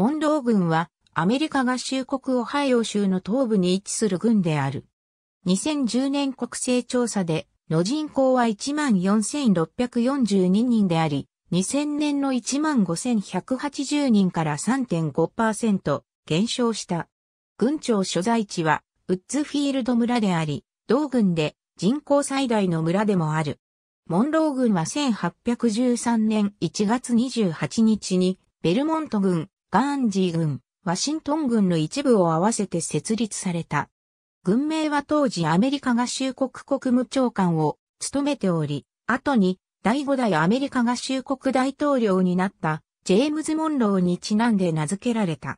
モンロー軍はアメリカ合衆国オハイオ州の東部に位置する軍である。2010年国勢調査での人口は14,642人であり、2000年の15,180人から3.5%減少した。軍庁所在地はウッズフィールド村であり、同軍で人口最大の村でもある。モンロー軍は1813年1月28日にベルモント軍ガーンジー軍、ワシントン軍の一部を合わせて設立された。軍名は当時アメリカ合衆国国務長官を務めており、後に第5代アメリカ合衆国大統領になったジェームズ・モンローにちなんで名付けられた。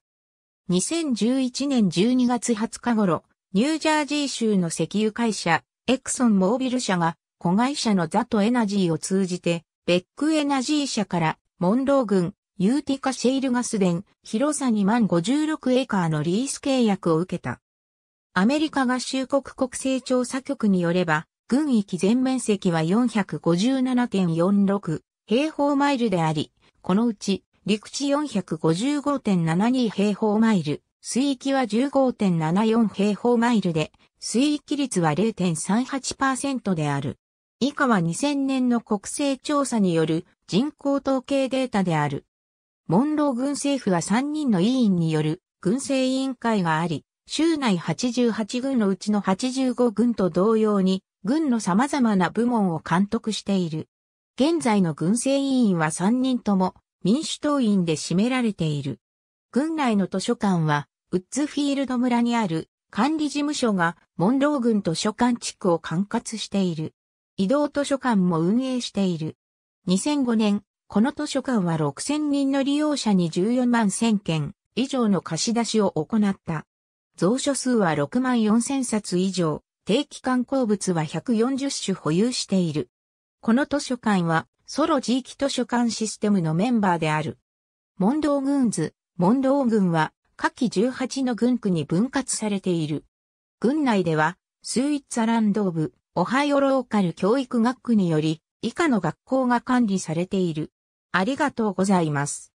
2011年12月20日頃、ニュージャージー州の石油会社、エクソン・モービル社が子会社のザトエナジーを通じて、ベックエナジー社からモンロー軍、ユーティカシェイルガス田、広さ2万56エーカーのリース契約を受けた。アメリカ合衆国国勢調査局によれば、軍域全面積は457.46平方マイルであり、このうち陸地455.72平方マイル、水域は15.74平方マイルで、水域率は0.38%である。以下は2000年の国勢調査による人口統計データである。モンロー軍政府は3人の委員による軍政委員会があり、州内88軍のうちの85軍と同様に、軍の様々な部門を監督している。現在の軍政委員は3人とも民主党員で占められている。軍内の図書館は、ウッズフィールド村にある管理事務所がモンロー軍図書館地区を管轄している。移動図書館も運営している。2005年、この図書館は6000人の利用者に14万1000件以上の貸し出しを行った。蔵書数は6万4000冊以上、定期刊行物は140種保有している。この図書館は、ソロ地域図書館システムのメンバーである。問答軍図、問答群は、下記18の軍区に分割されている。軍内では、スイッツァランド部、オハイオローカル教育学区により、以下の学校が管理されている。ありがとうございます。